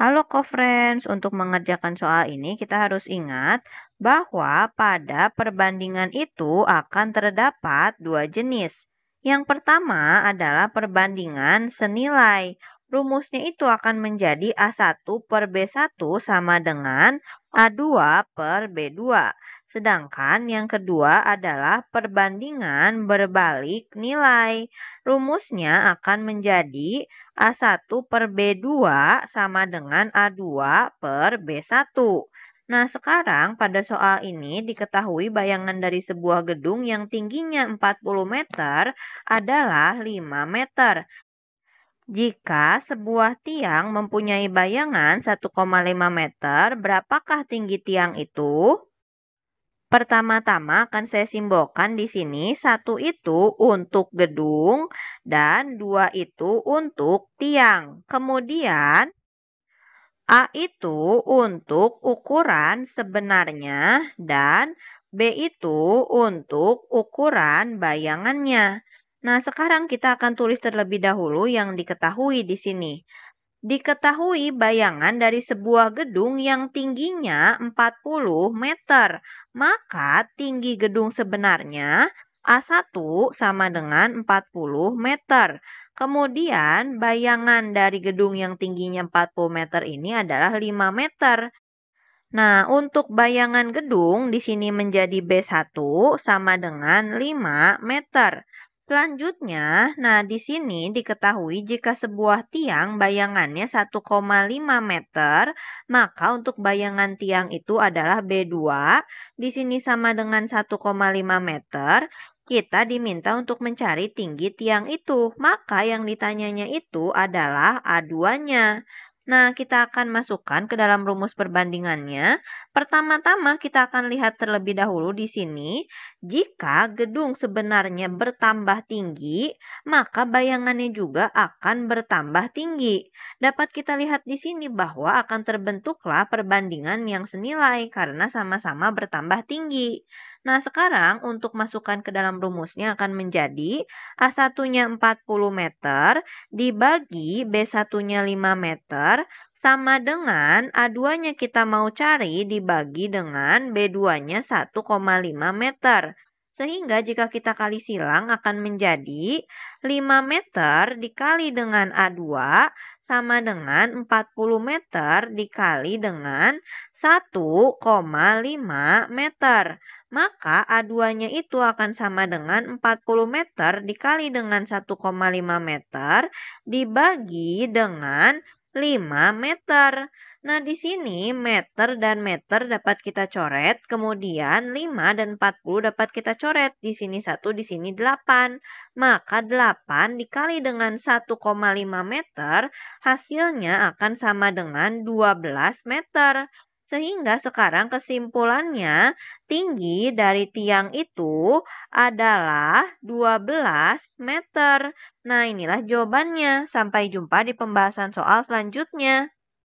Halo co-friends, untuk mengerjakan soal ini kita harus ingat bahwa pada perbandingan itu akan terdapat dua jenis. Yang pertama adalah perbandingan senilai. Rumusnya itu akan menjadi A1 per B1 sama dengan A2 per B2. Sedangkan yang kedua adalah perbandingan berbalik nilai. Rumusnya akan menjadi A1 per B2 sama dengan A2 per B1. Nah, sekarang pada soal ini diketahui bayangan dari sebuah gedung yang tingginya 40 meter adalah 5 meter. Jika sebuah tiang mempunyai bayangan 1,5 meter, berapakah tinggi tiang itu? Pertama-tama akan saya simbolkan di sini satu itu untuk gedung dan dua itu untuk tiang. Kemudian A itu untuk ukuran sebenarnya dan B itu untuk ukuran bayangannya. Nah, sekarang kita akan tulis terlebih dahulu yang diketahui di sini. Diketahui bayangan dari sebuah gedung yang tingginya 40 meter, maka tinggi gedung sebenarnya A1 sama dengan 40 meter. Kemudian bayangan dari gedung yang tingginya 40 meter ini adalah 5 meter. Nah, untuk bayangan gedung di sini menjadi B1 sama dengan 5 meter. Selanjutnya, nah di sini diketahui jika sebuah tiang bayangannya 1,5 meter, maka untuk bayangan tiang itu adalah B2, di sini sama dengan 1,5 meter, kita diminta untuk mencari tinggi tiang itu, maka yang ditanyanya itu adalah A2-nya. Nah, kita akan masukkan ke dalam rumus perbandingannya. Pertama-tama kita akan lihat terlebih dahulu di sini, jika gedung sebenarnya bertambah tinggi, maka bayangannya juga akan bertambah tinggi. Dapat kita lihat di sini bahwa akan terbentuklah perbandingan yang senilai karena sama-sama bertambah tinggi. Nah, sekarang untuk masukkan ke dalam rumusnya akan menjadi A1-nya 40 meter dibagi B1-nya 5 meter R sama dengan A2-nya kita mau cari dibagi dengan B2-nya 1,5 meter. Sehingga jika kita kali silang akan menjadi 5 meter dikali dengan A2 sama dengan 40 meter dikali dengan 1,5 meter. Maka A2-nya itu akan sama dengan 40 meter dikali dengan 1,5 meter dibagi dengan 5 meter. Nah, di sini meter dan meter dapat kita coret, kemudian 5 dan 40 dapat kita coret. Di sini 1, di sini 8. Maka 8 dikali dengan 1,5 meter, hasilnya akan sama dengan 12 meter. Sehingga sekarang kesimpulannya tinggi dari tiang itu adalah 12 meter. Nah inilah jawabannya. Sampai jumpa di pembahasan soal selanjutnya.